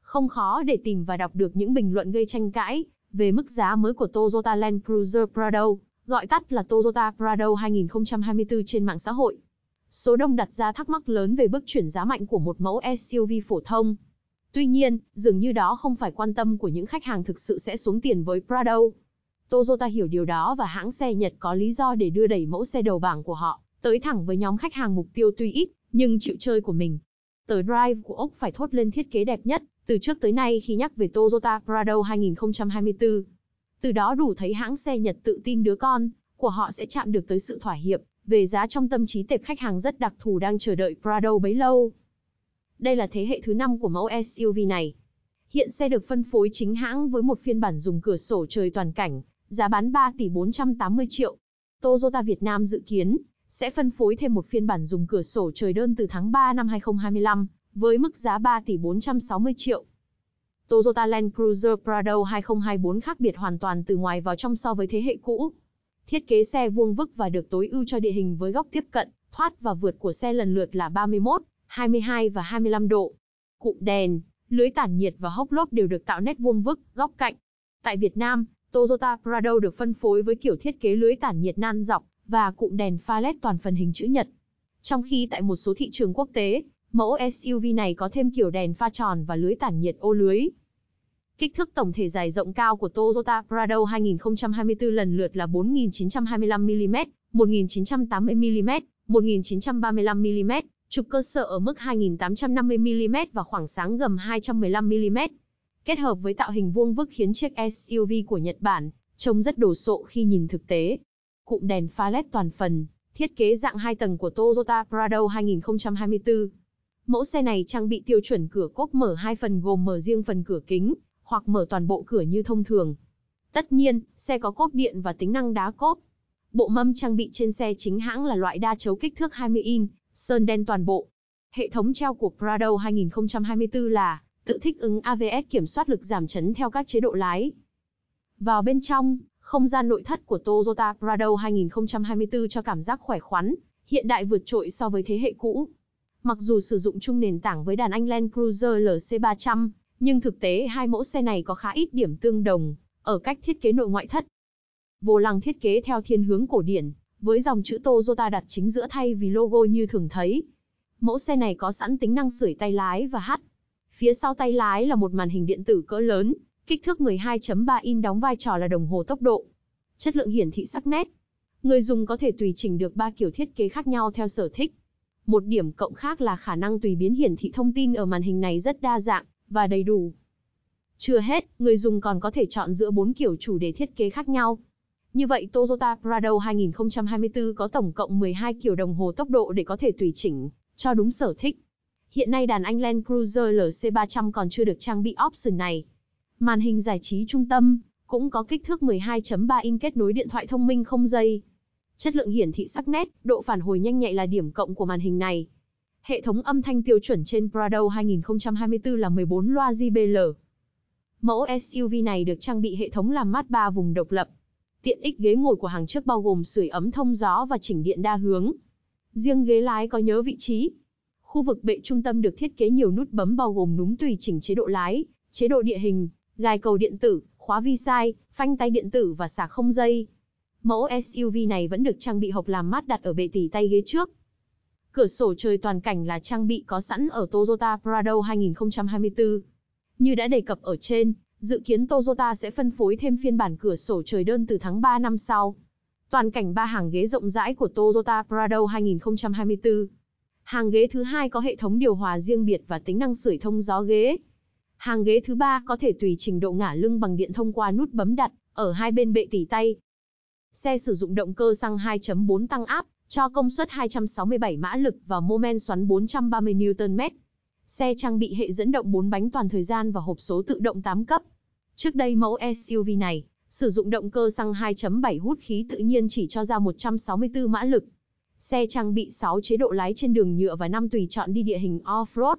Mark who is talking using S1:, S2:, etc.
S1: Không khó để tìm và đọc được những bình luận gây tranh cãi về mức giá mới của Toyota Land Cruiser Prado, gọi tắt là Toyota Prado 2024 trên mạng xã hội. Số đông đặt ra thắc mắc lớn về bước chuyển giá mạnh của một mẫu SUV phổ thông. Tuy nhiên, dường như đó không phải quan tâm của những khách hàng thực sự sẽ xuống tiền với Prado. Toyota hiểu điều đó và hãng xe Nhật có lý do để đưa đẩy mẫu xe đầu bảng của họ tới thẳng với nhóm khách hàng mục tiêu tuy ít, nhưng chịu chơi của mình. Tờ Drive của Úc phải thốt lên thiết kế đẹp nhất từ trước tới nay khi nhắc về Toyota Prado 2024. Từ đó đủ thấy hãng xe Nhật tự tin đứa con của họ sẽ chạm được tới sự thỏa hiệp về giá trong tâm trí tệp khách hàng rất đặc thù đang chờ đợi Prado bấy lâu. Đây là thế hệ thứ năm của mẫu SUV này. Hiện xe được phân phối chính hãng với một phiên bản dùng cửa sổ trời toàn cảnh, giá bán 3 tỷ 480 triệu. Toyota Việt Nam dự kiến sẽ phân phối thêm một phiên bản dùng cửa sổ trời đơn từ tháng 3 năm 2025 với mức giá 3 tỷ 460 triệu. Toyota Land Cruiser Prado 2024 khác biệt hoàn toàn từ ngoài vào trong so với thế hệ cũ. Thiết kế xe vuông vức và được tối ưu cho địa hình với góc tiếp cận, thoát và vượt của xe lần lượt là 31, 22 và 25 độ. Cụm đèn, lưới tản nhiệt và hốc lốp đều được tạo nét vuông vức, góc cạnh. Tại Việt Nam, Toyota Prado được phân phối với kiểu thiết kế lưới tản nhiệt nan dọc và cụm đèn pha LED toàn phần hình chữ nhật. Trong khi tại một số thị trường quốc tế, mẫu SUV này có thêm kiểu đèn pha tròn và lưới tản nhiệt ô lưới. Kích thước tổng thể dài rộng cao của Toyota Prado 2024 lần lượt là 4.925mm, 1.980mm, 1.935mm, trục cơ sở ở mức 2.850mm và khoảng sáng gầm 215mm kết hợp với tạo hình vuông vức khiến chiếc SUV của Nhật Bản trông rất đồ sộ khi nhìn thực tế. Cụm đèn pha LED toàn phần, thiết kế dạng 2 tầng của Toyota Prado 2024. Mẫu xe này trang bị tiêu chuẩn cửa cốp mở hai phần gồm mở riêng phần cửa kính, hoặc mở toàn bộ cửa như thông thường. Tất nhiên, xe có cốp điện và tính năng đá cốp. Bộ mâm trang bị trên xe chính hãng là loại đa chấu kích thước 20 in, sơn đen toàn bộ. Hệ thống treo của Prado 2024 là tự thích ứng AVS kiểm soát lực giảm chấn theo các chế độ lái. Vào bên trong, không gian nội thất của Toyota Prado 2024 cho cảm giác khỏe khoắn, hiện đại vượt trội so với thế hệ cũ. Mặc dù sử dụng chung nền tảng với đàn anh Land Cruiser LC300, nhưng thực tế hai mẫu xe này có khá ít điểm tương đồng ở cách thiết kế nội ngoại thất. Vô lăng thiết kế theo thiên hướng cổ điển, với dòng chữ Toyota đặt chính giữa thay vì logo như thường thấy. Mẫu xe này có sẵn tính năng sưởi tay lái và hát Phía sau tay lái là một màn hình điện tử cỡ lớn, kích thước 12.3 in đóng vai trò là đồng hồ tốc độ. Chất lượng hiển thị sắc nét. Người dùng có thể tùy chỉnh được ba kiểu thiết kế khác nhau theo sở thích. Một điểm cộng khác là khả năng tùy biến hiển thị thông tin ở màn hình này rất đa dạng và đầy đủ. Chưa hết, người dùng còn có thể chọn giữa bốn kiểu chủ đề thiết kế khác nhau. Như vậy, Toyota Prado 2024 có tổng cộng 12 kiểu đồng hồ tốc độ để có thể tùy chỉnh cho đúng sở thích hiện nay đàn Anh Land Cruiser LC300 còn chưa được trang bị option này. Màn hình giải trí trung tâm cũng có kích thước 12.3 inch kết nối điện thoại thông minh không dây. Chất lượng hiển thị sắc nét, độ phản hồi nhanh nhạy là điểm cộng của màn hình này. Hệ thống âm thanh tiêu chuẩn trên Prado 2024 là 14 loa JBL. Mẫu SUV này được trang bị hệ thống làm mát 3 vùng độc lập. Tiện ích ghế ngồi của hàng trước bao gồm sưởi ấm thông gió và chỉnh điện đa hướng. Riêng ghế lái có nhớ vị trí, Khu vực bệ trung tâm được thiết kế nhiều nút bấm bao gồm núm tùy chỉnh chế độ lái, chế độ địa hình, gài cầu điện tử, khóa vi sai, phanh tay điện tử và sạc không dây. Mẫu SUV này vẫn được trang bị hộp làm mát đặt ở bệ tỉ tay ghế trước. Cửa sổ trời toàn cảnh là trang bị có sẵn ở Toyota Prado 2024. Như đã đề cập ở trên, dự kiến Toyota sẽ phân phối thêm phiên bản cửa sổ trời đơn từ tháng 3 năm sau. Toàn cảnh ba hàng ghế rộng rãi của Toyota Prado 2024 Hàng ghế thứ hai có hệ thống điều hòa riêng biệt và tính năng sưởi thông gió ghế. Hàng ghế thứ ba có thể tùy trình độ ngả lưng bằng điện thông qua nút bấm đặt ở hai bên bệ tỉ tay. Xe sử dụng động cơ xăng 2.4 tăng áp cho công suất 267 mã lực và mô men xoắn 430 Nm. Xe trang bị hệ dẫn động 4 bánh toàn thời gian và hộp số tự động 8 cấp. Trước đây mẫu SUV này sử dụng động cơ xăng 2.7 hút khí tự nhiên chỉ cho ra 164 mã lực. Xe trang bị 6 chế độ lái trên đường nhựa và 5 tùy chọn đi địa hình off-road.